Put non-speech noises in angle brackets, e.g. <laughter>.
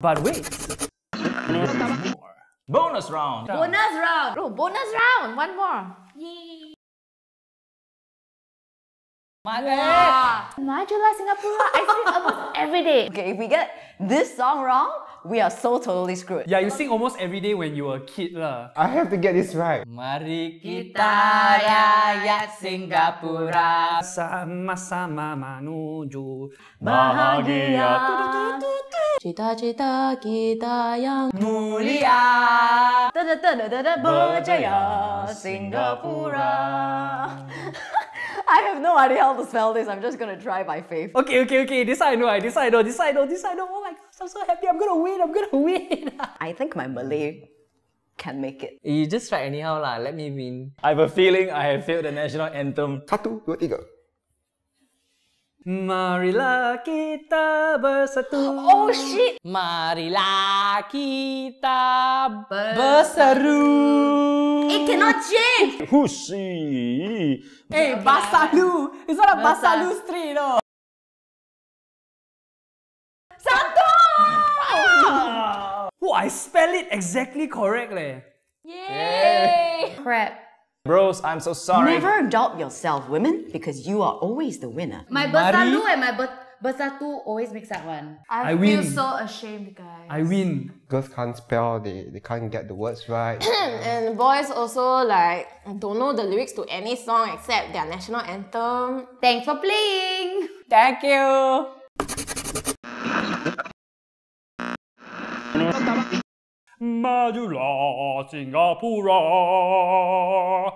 But wait. Bonus round. Bonus round. Oh, bonus round. One more. Yay. Male. Yeah. Majulah Singapura. I sing <laughs> almost every day. Okay, if we get this song wrong, we are so totally screwed. Yeah, you sing almost every day when you were a kid lah. I have to get this right. Mari kita rakyat Singapura sama-sama menuju bahagia. Cita cita kita yang mulia. berjaya Singapura. I have no idea how to spell this. I'm just gonna try by faith. Okay, okay, okay. This I know. I this I know. This I know. This I know. Oh my gosh! I'm so happy. I'm gonna win. I'm gonna win. <laughs> I think my Malay can make it. You just try anyhow lah. Let me win. I have a feeling I have failed the national anthem. Satu, dua, tiga. Marilah kita bersatu. Oh shit. Marilah kita berseru. It cannot change. Hushi. Hey, Basalu. It's not a Basalu Street, no. Satu. Oh, I spell it exactly correct, leh. Yeah. Crap. Bros, I'm so sorry. Never doubt yourself, women, because you are always the winner. My bersalu and eh, my ber bersatu always makes that one. I, I feel win. so ashamed, guys. I win. Girls can't spell, they, they can't get the words right. <coughs> and boys also like don't know the lyrics to any song except their national anthem. Thanks for playing. Thank you. Madura, Singapura.